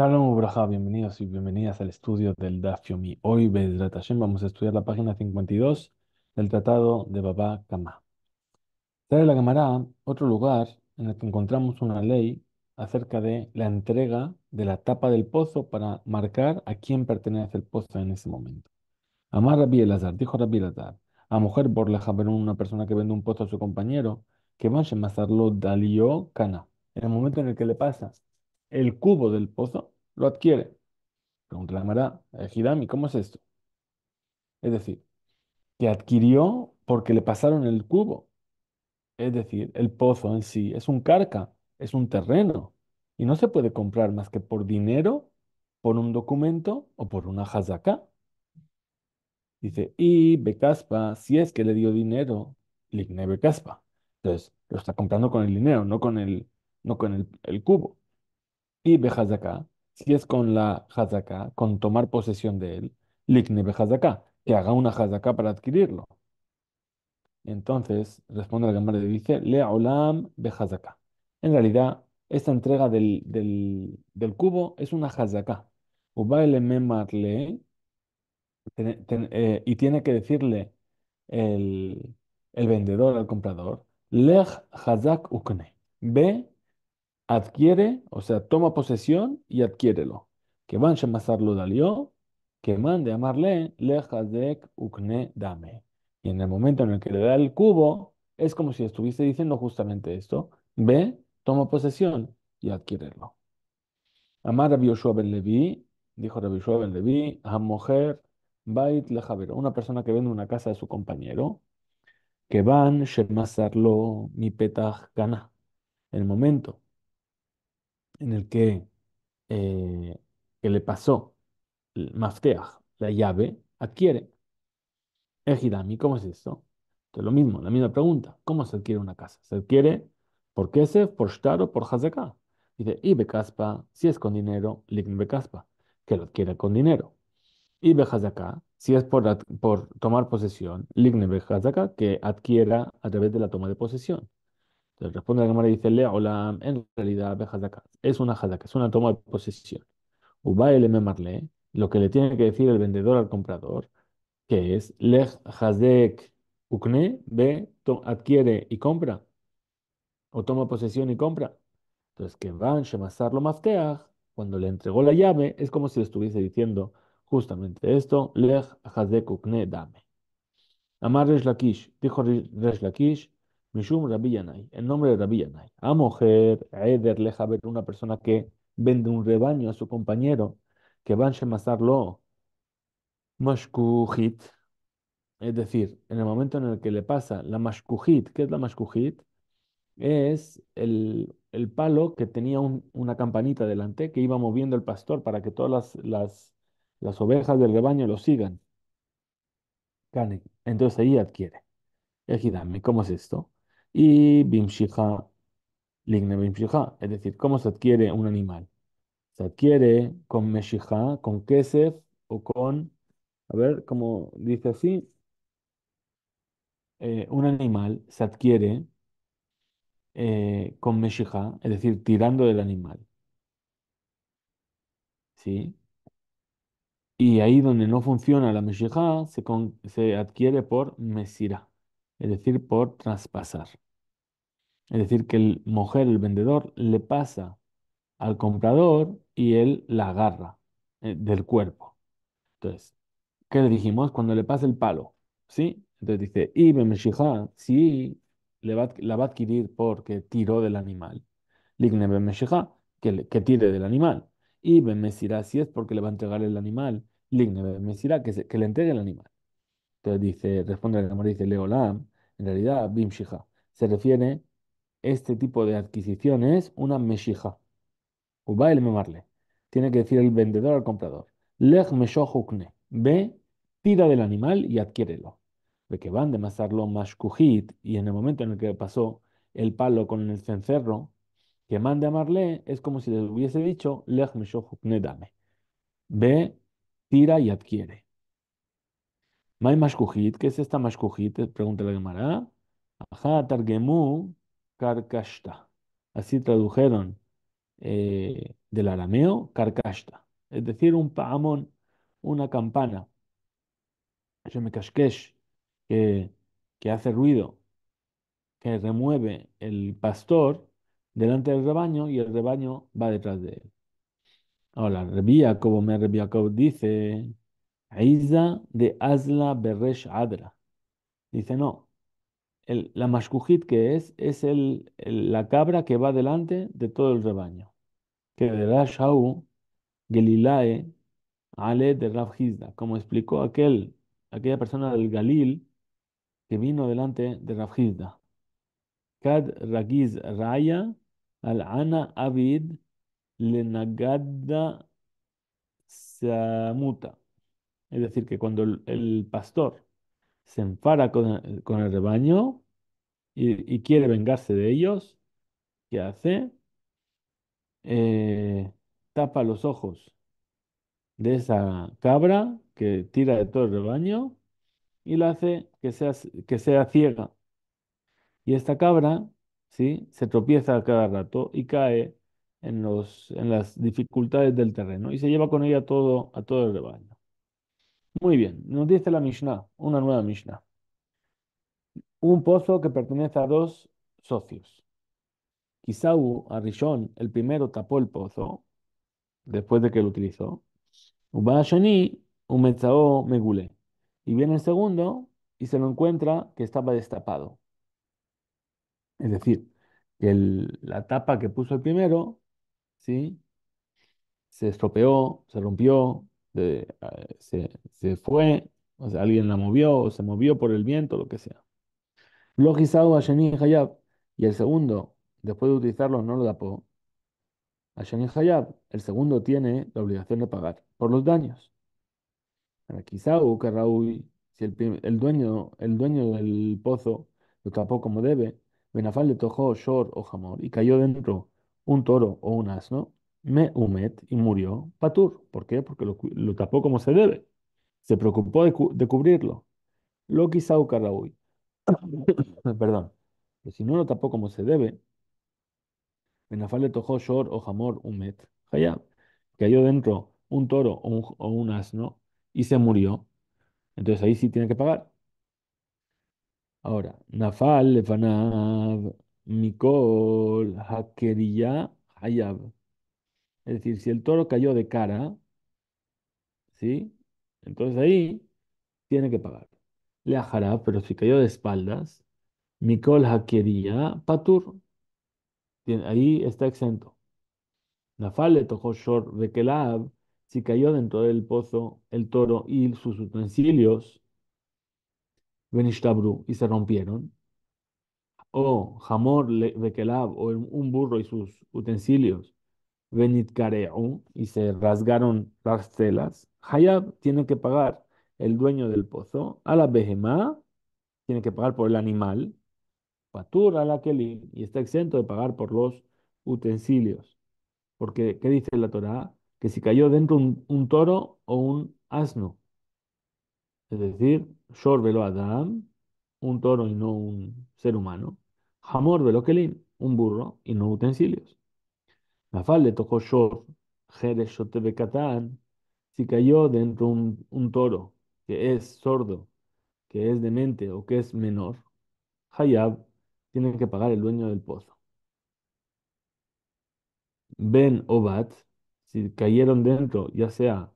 Shalom Ubraja, bienvenidos y bienvenidas al estudio del Dafyomi. Hoy, vamos a estudiar la página 52 del Tratado de Baba Kama. Trae la cámara. otro lugar en el que encontramos una ley acerca de la entrega de la tapa del pozo para marcar a quién pertenece el pozo en ese momento. Amar Rabbi Elazar, dijo Rabbi Elazar, a mujer la ver una persona que vende un pozo a su compañero, que vaya a masarlo Dalio Kana. En el momento en el que le pasas el cubo del pozo, lo adquiere. Pregunta la eh, Hidami, ¿cómo es esto? Es decir, que adquirió porque le pasaron el cubo. Es decir, el pozo en sí es un carca, es un terreno, y no se puede comprar más que por dinero, por un documento o por una jazaca Dice, y Becaspa, si es que le dio dinero, Ligne Becaspa. Entonces, lo está comprando con el dinero, no con el, no con el cubo y Bejazaka, si es con la jazaká, con tomar posesión de él, likne Bejazaka, que haga una jazaká para adquirirlo. Entonces, responde la Gemara y dice, olam acá En realidad, esta entrega del, cubo es una jazaká. memarle, eh, y tiene que decirle el, vendedor al comprador, lej hazak ukne, adquiere, o sea, toma posesión y adquiérelo. Que van a lo dalió, que mande amarle lejazek ukne dame. Y en el momento en el que le da el cubo, es como si estuviese diciendo justamente esto. Ve, toma posesión y adquiérelo. Amar a ben Levi, dijo Rabbi Yoshua ben Levi, a mujer bait lejaber, una persona que vende una casa de su compañero, que van shemasarlo mi petach gana. El momento en el que, eh, le pasó el mafteach, la llave, adquiere. Ejidami, ¿cómo es esto? Es lo mismo, la misma pregunta. ¿Cómo se adquiere una casa? ¿Se adquiere por Kesef, por Shtar o por Hazaká? Dice, y Bekaspa, si es con dinero, Lign que lo adquiere con dinero. Y si es por, por tomar posesión, Ligne que adquiera a través de la toma de posesión. Entonces responde la cámara y dice, Lea Hola, en realidad ve es una jazaká, es una toma de posesión. el marle lo que le tiene que decir el vendedor al comprador, que es, Lech hazek ukne, ve, adquiere y compra, o toma posesión y compra. Entonces, que van lo mafteach, cuando le entregó la llave, es como si le estuviese diciendo justamente esto, Lech hazek ukne, dame. Amar Resh Lakish, dijo la Lakish, Mishum el nombre de Rabbi A mujer, Eder, ver una persona que vende un rebaño a su compañero, que va a Shemasarlo, Mashkujit Es decir, en el momento en el que le pasa la Mashkujit ¿qué es la Mashkujit Es el, el palo que tenía una campanita delante que iba moviendo el pastor para que todas las, las, las ovejas del rebaño lo sigan. Entonces ahí adquiere. Ejidami, ¿cómo es esto? Y Bimshija, Ligne Bimshija, es decir, ¿cómo se adquiere un animal? Se adquiere con Meshija, con Kesef o con, a ver, ¿cómo dice así, eh, un animal se adquiere eh, con Meshija, es decir, tirando del animal. ¿Sí? Y ahí donde no funciona la meshija, se, se, adquiere por mesira es decir, por traspasar. Es decir, que el mujer, el vendedor, le pasa al comprador y él la agarra eh, del cuerpo. Entonces, ¿qué dijimos? Cuando le pasa el palo, ¿sí? Entonces dice, y si sí, le la va a adquirir porque tiró del animal. Ligne Bemeshijá, que, que tire del animal. Y si es porque le va a entregar el animal. Ligne Bemesirá, que, que le entregue el animal. Entonces dice, responde el cámara, dice Leolam, en realidad, Bimshijá. Se refiere este tipo de adquisición es una meshija. Uba el memarle. Tiene que decir el vendedor al comprador. Lech Ve, tira del animal y adquiérelo. De que van de masarlo mashkuhit. Y en el momento en el que pasó el palo con el cencerro, que mande a Marle es como si le hubiese dicho, Lech meshojukne dame. Ve, tira y adquiere. May Mashkuhit, ¿qué es esta Mashkuhit? Pregunta la Gemara. Ajá, Targemu, Carcashta. Así tradujeron eh, del arameo Carcashta. Es decir, un paamón, una campana. Yemekashkesh, que, que hace ruido, que remueve el pastor delante del rebaño y el rebaño va detrás de él. Ahora, Rebía, como me rebía, dice, Aiza de Asla Beresh Adra. Dice, no, la Mashkujit que es, es el, la cabra que va delante de todo el rebaño. Que de Gelilae Ale de rafjizda. como explicó aquel, aquella persona del Galil que vino delante de rafjizda. Kad Ragiz Raya al Ana Avid Lenagadda Samuta. Es decir, que cuando el pastor se enfada con, el rebaño y, quiere vengarse de ellos, ¿qué hace? Eh, tapa los ojos de esa cabra que tira de todo el rebaño y la hace que sea, que sea ciega. Y esta cabra, ¿sí? Se tropieza cada rato y cae en, los, en las dificultades del terreno y se lleva con ella todo, a todo el rebaño. Muy bien, nos dice la Mishnah, una nueva Mishnah. Un pozo que pertenece a dos socios. a Arishon, el primero, tapó el pozo después de que lo utilizó. Megule. Y viene el segundo y se lo encuentra que estaba destapado. Es decir, que la tapa que puso el primero, ¿sí? Se estropeó, se rompió, Ah, se, fue, o sea, alguien la movió, o se movió por el viento, lo que sea. Logizado a Hayab, y el segundo, después de utilizarlo, no lo tapó A Hayab, el segundo tiene la obligación de pagar por los daños. para quizá Raúl, si el, dueño, el dueño del pozo lo tapó como debe, Benafal le tojó shor o jamor y cayó dentro un toro o un asno, me humed y murió Patur. ¿Por qué? Porque lo, tapó como se debe. Se preocupó de, cubrirlo. Lo quizá Karaui. Perdón. Pero si no lo tapó como se debe, nafal le tojó Shor o Hamor Umet Hayab. Cayó dentro un toro o un, asno y se murió. Entonces ahí sí tiene que pagar. Ahora, Nafal fanab Mikol Hakeriya Hayab. Es decir, si el toro cayó de cara, ¿sí? Entonces ahí tiene que pagar. Le pero si cayó de espaldas, Mikol quería Patur, ahí está exento. Nafal le tocó short Bekelab, si cayó dentro del pozo el toro y sus utensilios, Benishtabru, y se rompieron. O jamor Bekelab, o un burro y sus utensilios, y se rasgaron las telas, Hayab tiene que pagar el dueño del pozo, a la Behemá tiene que pagar por el animal, Patur a la Kelim y está exento de pagar por los utensilios. Porque, ¿qué dice la Torá? Que si cayó dentro un, toro o un asno, es decir, Shor velo Adam, un toro y no un ser humano, Hamor velo Kelim, un burro y no utensilios. Nafal le tocó Shor, Jerez si cayó dentro un, toro que es sordo, que es demente o que es menor, Hayab tiene que pagar el dueño del pozo. Ben Obat, si cayeron dentro, ya sea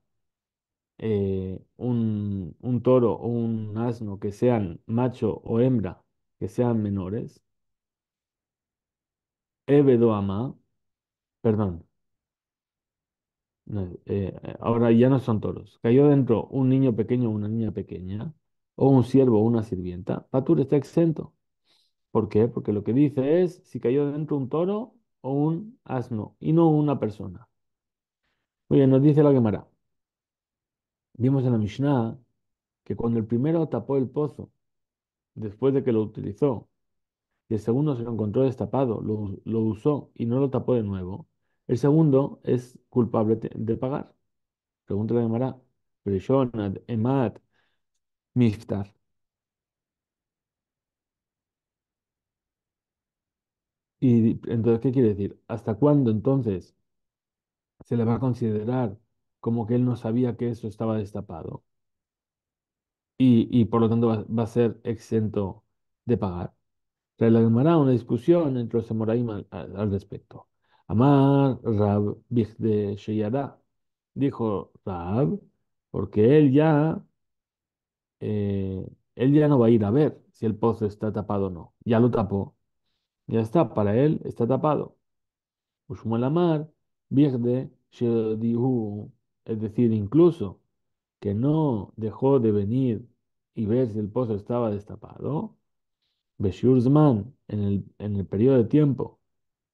eh, un, toro o un asno, que sean macho o hembra, que sean menores, amá Perdón. Eh, eh, ahora ya no son toros. Cayó dentro un niño pequeño o una niña pequeña, o un siervo o una sirvienta. Patur está exento. ¿Por qué? Porque lo que dice es si cayó dentro un toro o un asno, y no una persona. Muy bien, nos dice la Gemara. Vimos en la Mishnah que cuando el primero tapó el pozo, después de que lo utilizó, y el segundo se lo encontró destapado, lo usó y no lo tapó de nuevo, el segundo es culpable de pagar. Pregunta la Gemara. Presionad, Emad, Miftar. Y entonces, ¿qué quiere decir? ¿Hasta cuándo entonces se le va a considerar como que él no sabía que eso estaba destapado? Y, por lo tanto va, a ser exento de pagar. la Gemara una discusión entre los mora al respecto. Amar Rab de Dijo Rab, porque él ya, eh, él ya no va a ir a ver si el pozo está tapado o no. Ya lo tapó. Ya está, para él está tapado. Ushmuel Amar de Es decir, incluso que no dejó de venir y ver si el pozo estaba destapado. Beshurzman, en el, en el periodo de tiempo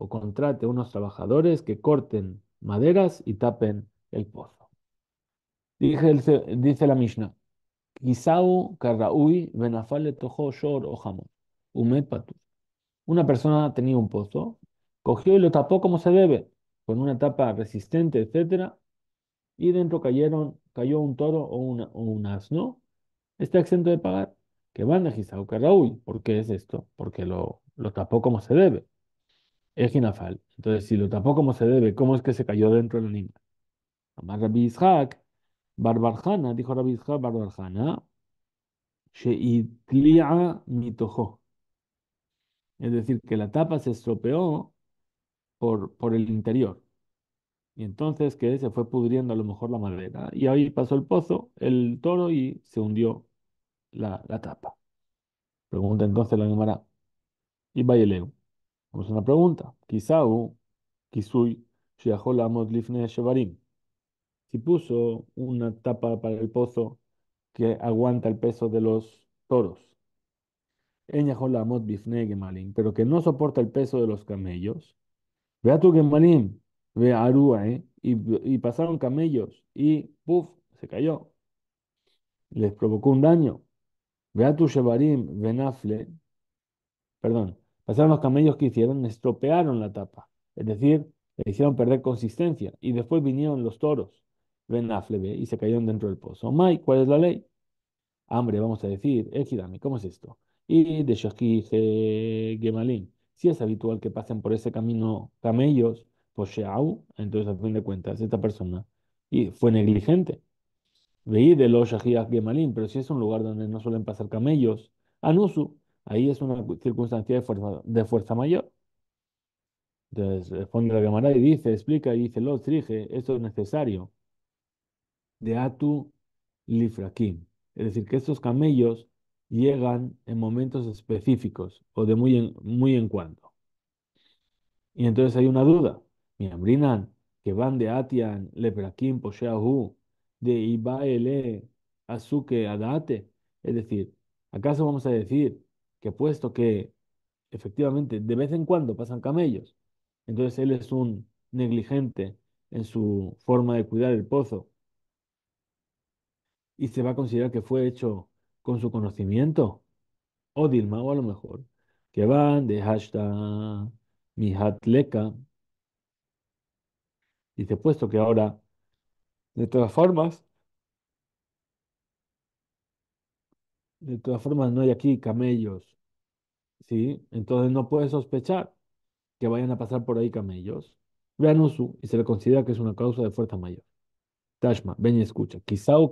o contrate unos trabajadores que corten maderas y tapen el pozo. dice la Mishnah, Una persona tenía un pozo, cogió y lo tapó como se debe, con una tapa resistente, etc. Y dentro cayeron, cayó un toro o, un asno, está exento de pagar. Que van a Gisau Karraui. ¿Por qué es esto? Porque lo, lo tapó como se debe es Ginafal. Entonces, si lo tapó como se debe, ¿cómo es que se cayó dentro del la Amar Rabbi Barbarjana, dijo Rabbi Barbarjana, Sheitlia mitojo. Es decir, que la tapa se estropeó por, por el interior. Y entonces que se fue pudriendo a lo mejor la madera. Y ahí pasó el pozo, el toro, y se hundió la, tapa. Pregunta entonces la Gemara. Y Bayeleu. Vamos a una pregunta. Si puso una tapa para el pozo que aguanta el peso de los toros. pero que no soporta el peso de los camellos. Vea tu Gemalim, ve Arúa, ¿eh? Y, pasaron camellos y puff, se cayó. Les provocó un daño. Vea tu venafle perdón, Pasaron los camellos que hicieron, estropearon la tapa, es decir, le hicieron perder consistencia. Y después vinieron los toros, Benaflebe, y se cayeron dentro del pozo. Mai, ¿cuál es la ley? Hambre, vamos a decir, Ejidami, ¿cómo es esto? Y de dice Gemalim. Si es habitual que pasen por ese camino camellos, Posheau, pues entonces al fin de cuentas, esta persona y fue negligente. Veí de los Gemalim, pero si es un lugar donde no suelen pasar camellos, Anusu, Ahí es una circunstancia de fuerza, mayor. Entonces responde eh, la cámara y dice, explica y dice, lo trige, esto es necesario. De Atu Lifrakim. Es decir, que estos camellos llegan en momentos específicos o de muy en, muy en cuando. Y entonces hay una duda. Mi Ambrinan, que van de Atian, Leprakim, Posheahu, de Ibaele, Azuke, Adate. Es decir, ¿acaso vamos a decir que puesto que efectivamente de vez en cuando pasan camellos, entonces él es un negligente en su forma de cuidar el pozo y se va a considerar que fue hecho con su conocimiento, o Dilma, o a lo mejor, que van de hashtag y dice puesto que ahora, de todas formas, De todas formas, no hay aquí camellos, ¿sí? Entonces no puedes sospechar que vayan a pasar por ahí camellos. Vean usu y se le considera que es una causa de fuerza mayor. Tashma, ven y escucha. Quizá o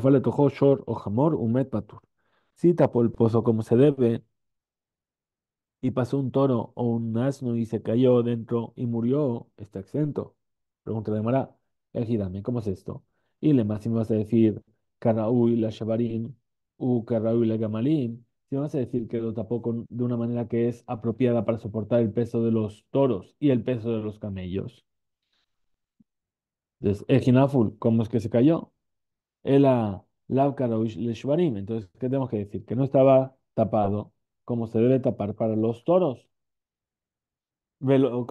fue le tojó shor o jamor umet metpatur. Si tapó el pozo como se debe y pasó un toro o un asno y se cayó dentro y murió, está exento. Pregunta de el Ejidame, ¿cómo es esto? Y le más vas a decir, Karaúi, la Shabarim, le si vamos a decir que lo tapó con, de una manera que es apropiada para soportar el peso de los toros y el peso de los camellos. Entonces, Ejinaful, ¿cómo es que se cayó? Ela Entonces, ¿qué tenemos que decir? Que no estaba tapado como se debe tapar para los toros. Velo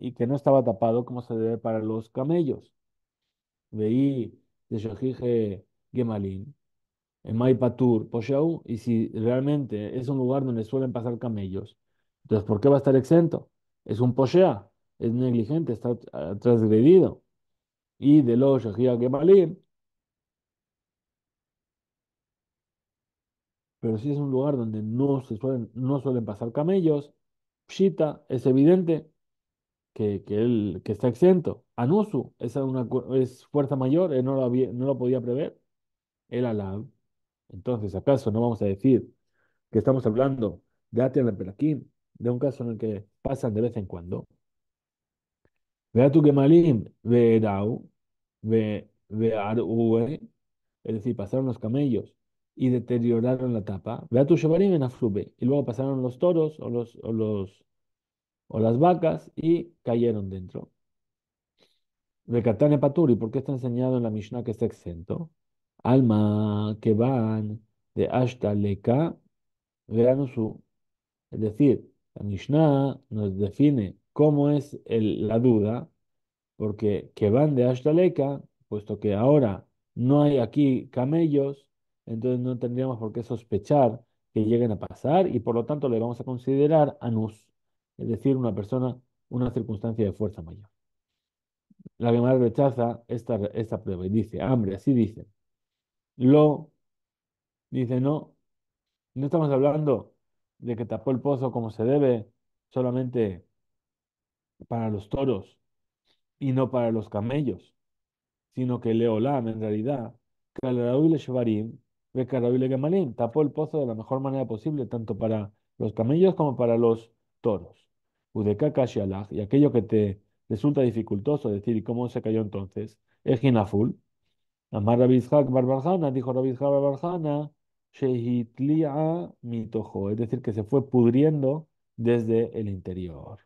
Y que no estaba tapado como se debe para los camellos. Veí de Gemalim en Maipatur, Pocheau, y si realmente es un lugar donde suelen pasar camellos, entonces ¿por qué va a estar exento? Es un Poshea, es negligente, está transgredido. Y de los que Gemalim, pero si es un lugar donde no, se suelen, no suelen pasar camellos, Pshita es evidente que, el, que está exento. Anusu es, una, es fuerza mayor, él no lo, no lo podía prever. El Alab entonces, ¿acaso no vamos a decir que estamos hablando de Atian de un caso en el que pasan de vez en cuando? tu Gemalim, ve es decir, pasaron los camellos y deterioraron la tapa. Veatu Shebarim en Afrube, y luego pasaron los toros o, los, o, las vacas y cayeron dentro. katane Paturi, ¿por qué está enseñado en la Mishnah que está exento? Alma que van de hasta Leka, su. Es decir, la Mishnah nos define cómo es la duda, porque que van de hasta puesto que ahora no hay aquí camellos, entonces no tendríamos por qué sospechar que lleguen a pasar y por lo tanto le vamos a considerar anus, es decir, una persona, una circunstancia de fuerza mayor. La más rechaza esta, esta prueba y dice, hambre, así dice lo dice, no, no estamos hablando de que tapó el pozo como se debe, solamente para los toros y no para los camellos, sino que Leolam en realidad, tapó el pozo de la mejor manera posible, tanto para los camellos como para los toros. y aquello que te resulta dificultoso decir, cómo se cayó entonces? Es Ginaful, Amar rabizhak Barbarhana, Barbarjana, dijo rabizhak Barbarjana, Shehitlia mitojo, es decir, que se fue pudriendo desde el interior.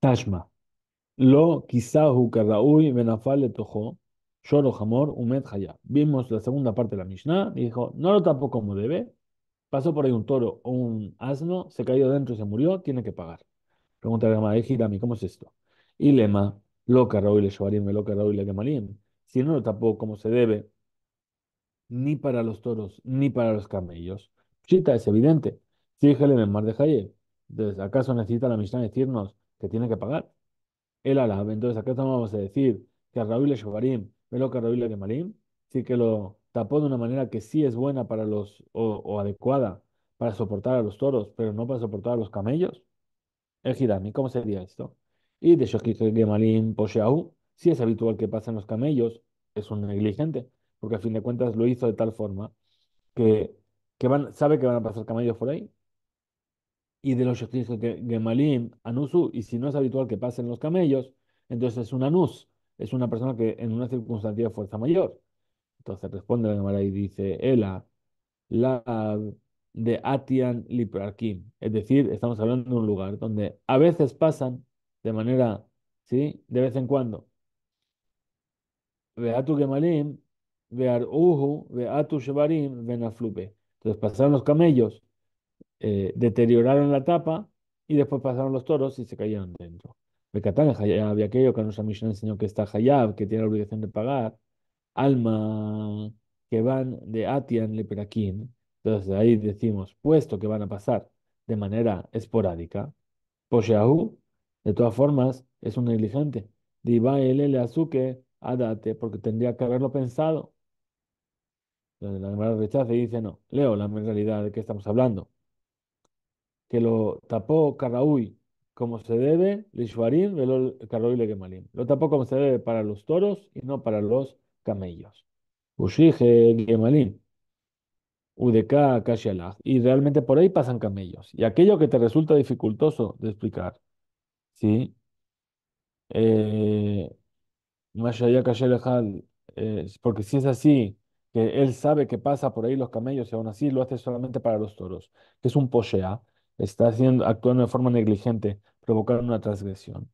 Tashma. Lo kisahu karaui benafal tojo, shoro hamor umet Vimos la segunda parte de la Mishnah dijo, no lo tampoco como debe, pasó por ahí un toro o un asno, se cayó dentro se murió, tiene que pagar. Pregunta a Hirami, ¿cómo es esto? lema lo le lo le Si no lo tapó como se debe, ni para los toros, ni para los camellos. Chita es evidente. Si en Mar de Jaye, entonces, ¿acaso necesita la Mishnah decirnos que tiene que pagar? El alabe entonces, ¿acaso vamos a decir que a Raúl le lo que le Sí que lo tapó de una manera que sí es buena para los, o, adecuada para soportar a los toros, pero no para soportar a los camellos. El Girami, ¿cómo sería esto? y de Gemalim Posheau, si es habitual que pasen los camellos, es un negligente, porque a fin de cuentas lo hizo de tal forma que, que van, sabe que van a pasar camellos por ahí. Y de los de Gemalim Anusu, y si no es habitual que pasen los camellos, entonces es un Anus, es una persona que en una circunstancia de fuerza mayor. Entonces responde la Gemara y dice, Ela, la de Atian Liprakim. Es decir, estamos hablando de un lugar donde a veces pasan de manera, ¿sí? De vez en cuando. Beatu Gemalim, Bearuhu, Beatu Shebarim, Benaflupe. Entonces pasaron los camellos, eh, deterioraron la tapa y después pasaron los toros y se cayeron dentro. Becatán Hayab, aquello que nuestra misión enseñó que está Hayab, que tiene la obligación de pagar. Alma, que van de Atian Leperaquín. Entonces ahí decimos, puesto que van a pasar de manera esporádica, Posheahu, de todas formas, es un negligente. Diva él le adate, porque tendría que haberlo pensado. la hermana rechaza y dice, no, leo la realidad de que estamos hablando. Que lo tapó Carraúi como se debe, le Lo tapó como se debe para los toros y no para los camellos. Ushige Gemalim. Udeká Y realmente por ahí pasan camellos. Y aquello que te resulta dificultoso de explicar, sí. Eh, eh, porque si es así, que él sabe que pasa por ahí los camellos y aún así lo hace solamente para los toros, que es un pochea ¿ah? está haciendo, actuando de forma negligente, provocando una transgresión.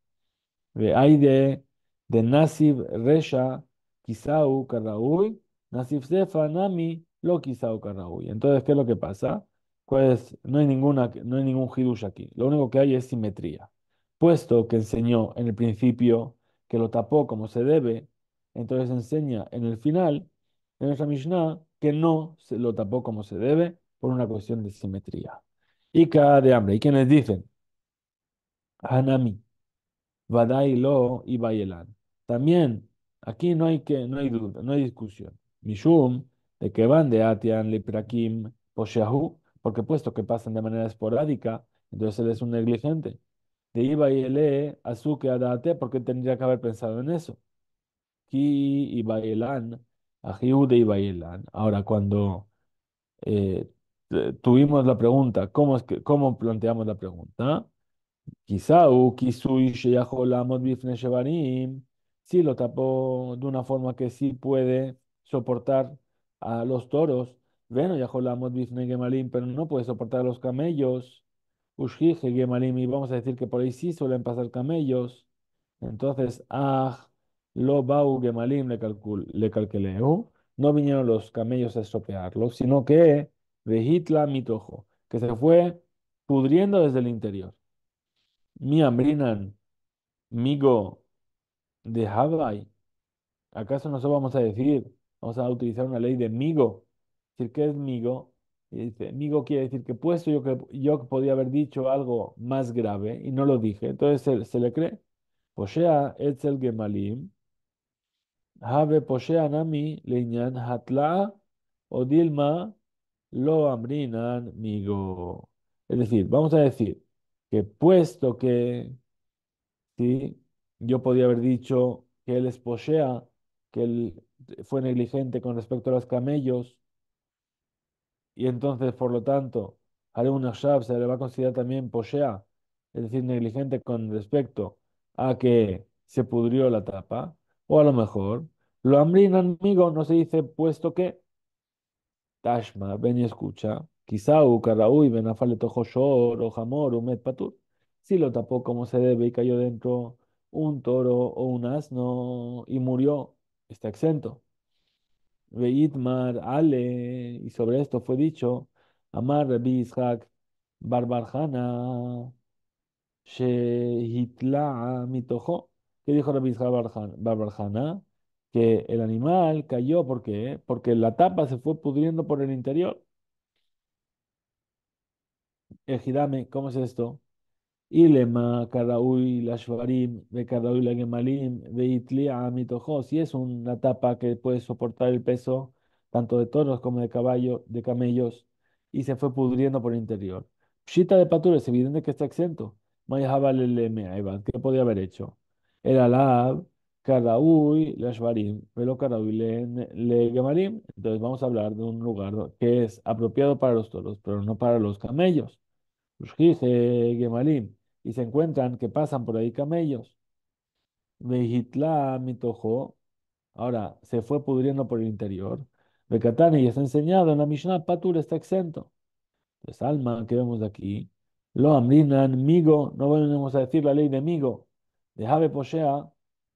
hay de, de Nasib Resha, Kisau Karaui, Nasib Sefa Nami, lo Kisau Entonces, ¿qué es lo que pasa? Pues no hay, ninguna, no hay ningún hidush aquí, lo único que hay es simetría. Puesto que enseñó en el principio que lo tapó como se debe, entonces enseña en el final de nuestra Mishnah que no se lo tapó como se debe por una cuestión de simetría. Y cada de hambre. ¿Y quienes dicen? Hanami, Vadailo y Bayelan. También aquí no hay, que, no hay duda, no hay discusión. Mishum, de que van de Atian, leprakim Poshahu, porque puesto que pasan de manera esporádica, entonces él es un negligente de Iba eh, Azuke Adate, porque tendría que haber pensado en eso. Ki Ahora, cuando eh, tuvimos la pregunta, ¿cómo, planteamos la pregunta? Quizá Bifne sí lo tapó de una forma que sí puede soportar a los toros. Bueno, pero no puede soportar a los camellos y vamos a decir que por ahí sí suelen pasar camellos. Entonces, ah, lo bau Gemalim le, calcul, le No vinieron los camellos a estropearlo, sino que de mi mitojo, que se fue pudriendo desde el interior. Mi ambrinan, migo de Hawaii. ¿Acaso nosotros vamos a decir, vamos a utilizar una ley de migo? Decir, ¿qué es migo? Y dice, migo quiere decir que puesto yo que yo podía haber dicho algo más grave y no lo dije. Entonces se, le cree. Poshea etzel gemalim. Habe poshea nami leñan hatla odilma lo amrinan migo. Es decir, vamos a decir que puesto que ¿sí? yo podía haber dicho que él es poshea, que él fue negligente con respecto a los camellos, y entonces, por lo tanto, un ashab, se le va a considerar también poshea, es decir, negligente con respecto a que se pudrió la tapa, o a lo mejor, lo ambrin amigo no se dice puesto que Tashma, ven y escucha, quizá Ukaraúi, Benafale Tojoshor, o Jamor, Umet Patur, si lo tapó como se debe y cayó dentro un toro o un asno y murió, está exento. Veitmar Ale, y sobre esto fue dicho, Amar Rabbi Ishak Barbarjana, Shehitla Mitojo. ¿Qué dijo Rabbi Ishak Que el animal cayó, ¿por Porque la tapa se fue pudriendo por el interior. Ejidame, eh, ¿cómo es esto? Ilema, Karaui, de Karaui, la de Itlia, Y es una tapa que puede soportar el peso tanto de toros como de caballos, de camellos, y se fue pudriendo por el interior. Shita de Patur, es evidente que está exento. ¿qué podía haber hecho? El Alab, Karaui, Lashvarim, Velo Karaui, Le Gemalim. Entonces vamos a hablar de un lugar que es apropiado para los toros, pero no para los camellos. Gemalim y se encuentran que pasan por ahí camellos. Vejitla mitojo, ahora se fue pudriendo por el interior. Becatane y está enseñado en la Mishnah, Patur está exento. Entonces, alma que vemos aquí, lo amrinan migo, no vamos a decir la ley de migo, de Jabe Poshea,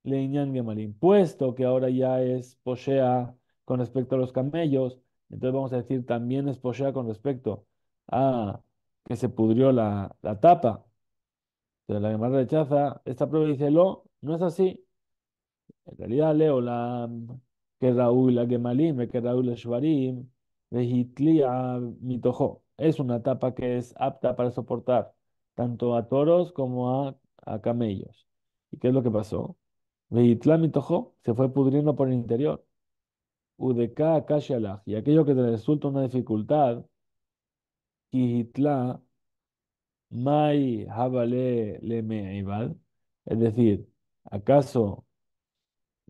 Leñan Puesto que ahora ya es Poshea con respecto a los camellos, entonces vamos a decir también es Poshea con respecto a que se pudrió la tapa la más rechaza esta prueba dice, no, no es así. En realidad leo la que Raúl la Gemalim, que Raúl Shvarim, ah, Es una tapa que es apta para soportar tanto a toros como a, camellos. ¿Y qué es lo que pasó? Vehitla Mitojo se fue pudriendo por el interior. Udeka Y aquello que te resulta una dificultad, Kihitla es decir, ¿acaso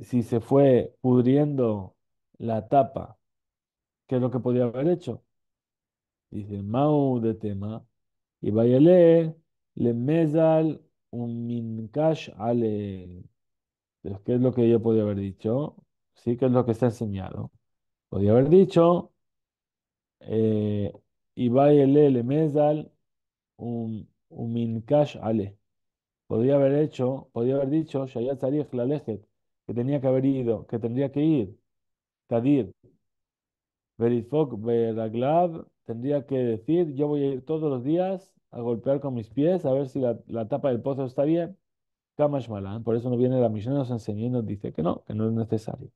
si se fue pudriendo la tapa, qué es lo que podía haber hecho? Dice Mau de tema. Y Bayale le mezal un minkash ale. ¿Qué es lo que yo podía haber dicho? Sí, que es lo que está enseñado. Podía haber dicho. Y eh, Bayale le mezal un, un minkash ale. Podría haber hecho, podría haber dicho, que tenía que haber ido, que tendría que ir, Tadir. Verifok Beraglav tendría que decir, yo voy a ir todos los días a golpear con mis pies, a ver si la, la tapa del pozo está bien. malan por eso no viene la misión, nos enseña y nos dice que no, que no es necesario.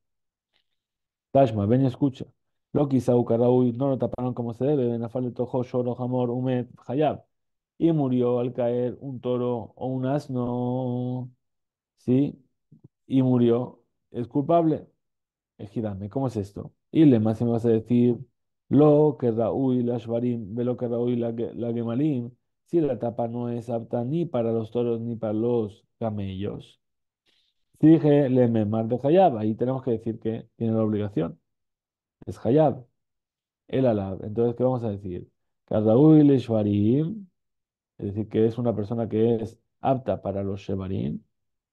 Tashma, ven y escucha. Loki quizá no lo taparon como se debe, Benafal de Tojo, Shoro, Hamor, Hayab y murió al caer un toro o un asno, ¿sí? Y murió, es culpable. Ejidame, ¿cómo es esto? Y le más se me vas a decir, lo que Raúl la Shvarim, lo que Raúl la Gemalim, si la tapa no es apta ni para los toros ni para los camellos. Dije, le me de Hayab, ahí tenemos que decir que tiene la obligación. Es Hayab, el alab. Entonces, ¿qué vamos a decir? Que Raúl la Shvarim, es decir, que es una persona que es apta para los shevarim,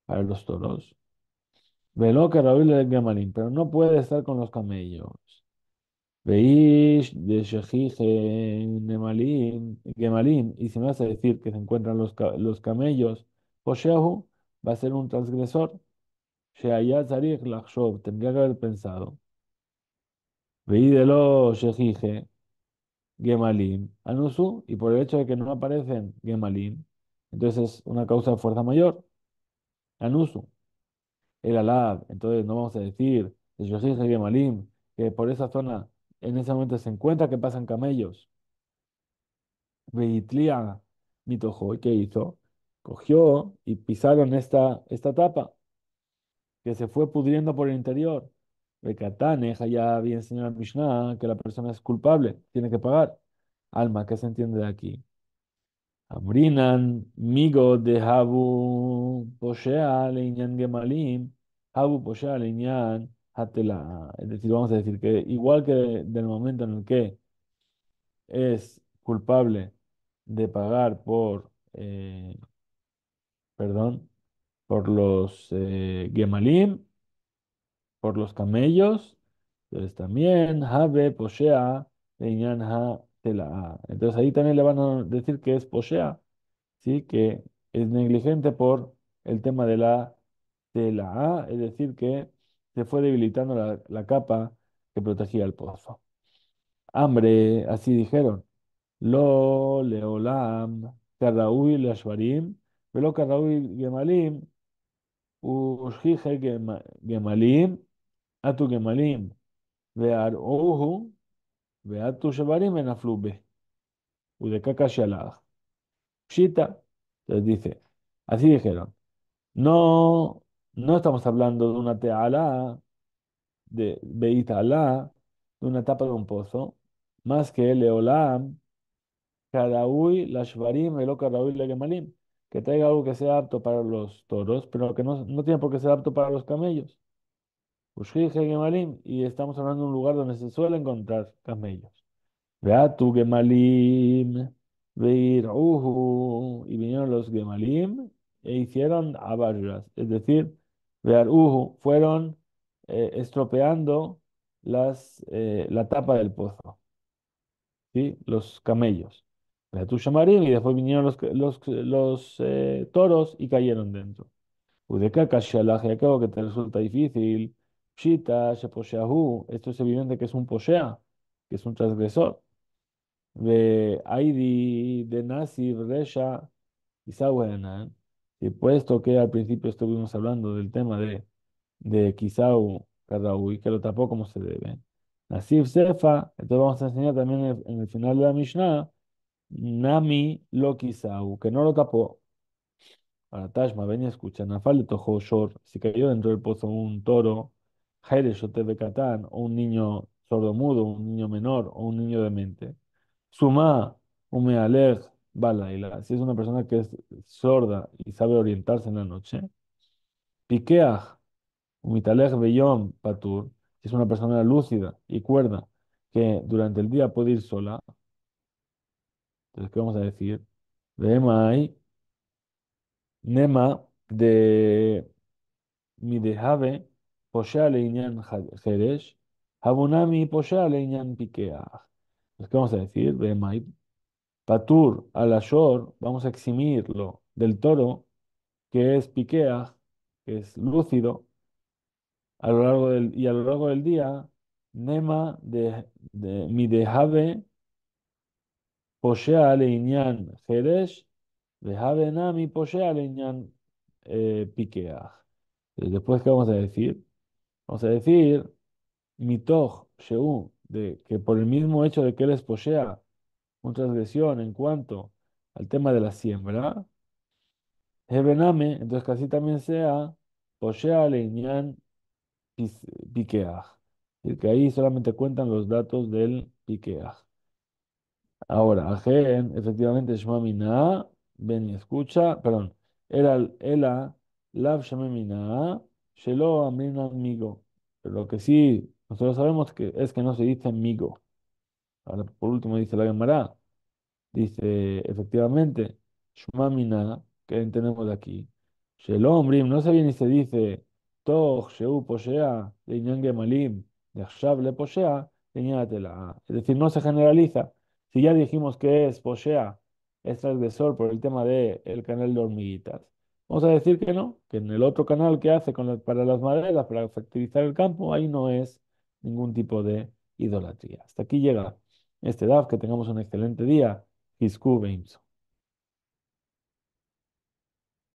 para los toros. Velo que el gemalín, pero no puede estar con los camellos. Veis de Gemalim, y si me vas a decir que se encuentran los, camellos, camellos, shehu va a ser un transgresor. Sheayat Lachshov, tendría que haber pensado. de lo Shejije, Gemalim Anusu, y por el hecho de que no aparecen Gemalim, entonces es una causa de fuerza mayor. Anusu. El alad, entonces no vamos a decir, yo el Gemalim, que por esa zona en ese momento se encuentra que pasan camellos. Veitlia y ¿qué hizo? Cogió y pisaron esta, esta tapa que se fue pudriendo por el interior. Becataneja ya había enseñado a Mishnah que la persona es culpable, tiene que pagar. Alma, ¿qué se entiende de aquí? Amrinan, migo de Habu Poshea, Leñan Gemalim, Habu Poshea, Leñan Hatela. Es decir, vamos a decir que igual que del momento en el que es culpable de pagar por, eh, perdón, por los eh, Gemalim, por los camellos, entonces también Habe Poshea Ha Tela. Ah. Entonces ahí también le van a decir que es Poshea, ¿sí? que es negligente por el tema de la Tela, ah, es decir, que se fue debilitando la, capa que protegía el pozo. Hambre, así dijeron. Lo leolam, y leashvarim, velo y gemalim, ushige gemalim, a tu gemalim, vear ohu, tu shabarim en aflube, udekaka shalach. Shita, les dice, así dijeron, no, no estamos hablando de una teala, de alá de una tapa de un pozo, más que leolam, karaui la shvarim, el karaui la gemalim, que traiga algo que sea apto para los toros, pero que no, no tiene por qué ser apto para los camellos. Pues y estamos hablando de un lugar donde se suele encontrar camellos. tu gemalim, uhu y vinieron los gemalim e hicieron abarras, es decir, uhu fueron eh, estropeando las, eh, la tapa del pozo, ¿sí? los camellos. tu shamarim, y después vinieron los, los, eh, toros y cayeron dentro. Udeca y acabo que te resulta difícil Shita, esto es evidente que es un poshea, que es un transgresor. De Aidi, de Nasir Resha y ¿eh? Y puesto que al principio estuvimos hablando del tema de, de Kisau Karaui, que lo tapó como se debe. ¿eh? Nasif Sefa, entonces vamos a enseñar también en el, final de la Mishnah, Nami lo Kisau, que no lo tapó. Para Tashma, ven y escucha, Nafal le tojó short, si cayó dentro del pozo un toro, Jerez o o un niño sordomudo, un niño menor o un niño demente. Sumá, mealerg, Balaila, si es una persona que es sorda y sabe orientarse en la noche. Piqueaj, Umitalej, Beyom, Patur, si es una persona lúcida y cuerda que durante el día puede ir sola. Entonces, ¿qué vamos a decir? hay Nema de Midejave, פושע לעניין habunami הבונמי פושע לעניין ¿Qué vamos a decir, Patur patur ashor, vamos a eximirlo del toro, que es piquea que es lúcido, a lo largo del, y a lo largo del día, nema de, mi dejave, posea leñán jeresh, dejave nami posea leñan eh, piquea Después, ¿qué vamos a decir? Vamos a decir, mitoch Shehu, de que por el mismo hecho de que él posea una transgresión en cuanto al tema de la siembra, Hebename, entonces casi también sea, Poshea Leñan Piqueaj. Es que ahí solamente cuentan los datos del Piqueaj. Ahora, Ajen, efectivamente, Shmamina, ven y escucha, perdón, era el Ela, Lav Shmamina, Shelo amigo. Pero lo que sí nosotros sabemos que es que no se dice amigo. Ahora, por último, dice la Gemara. Dice, efectivamente, Shumamina, que entendemos de aquí. Shelo no se viene y se dice, Toh Sheu, Poshea, de le ah, Es decir, no se generaliza. Si ya dijimos que es Poshea, es transgresor por el tema del el canal de hormiguitas. Vamos a decir que no, que en el otro canal que hace para las maderas, para fertilizar el campo, ahí no es ningún tipo de idolatría. Hasta aquí llega este DAF, que tengamos un excelente día. Inso.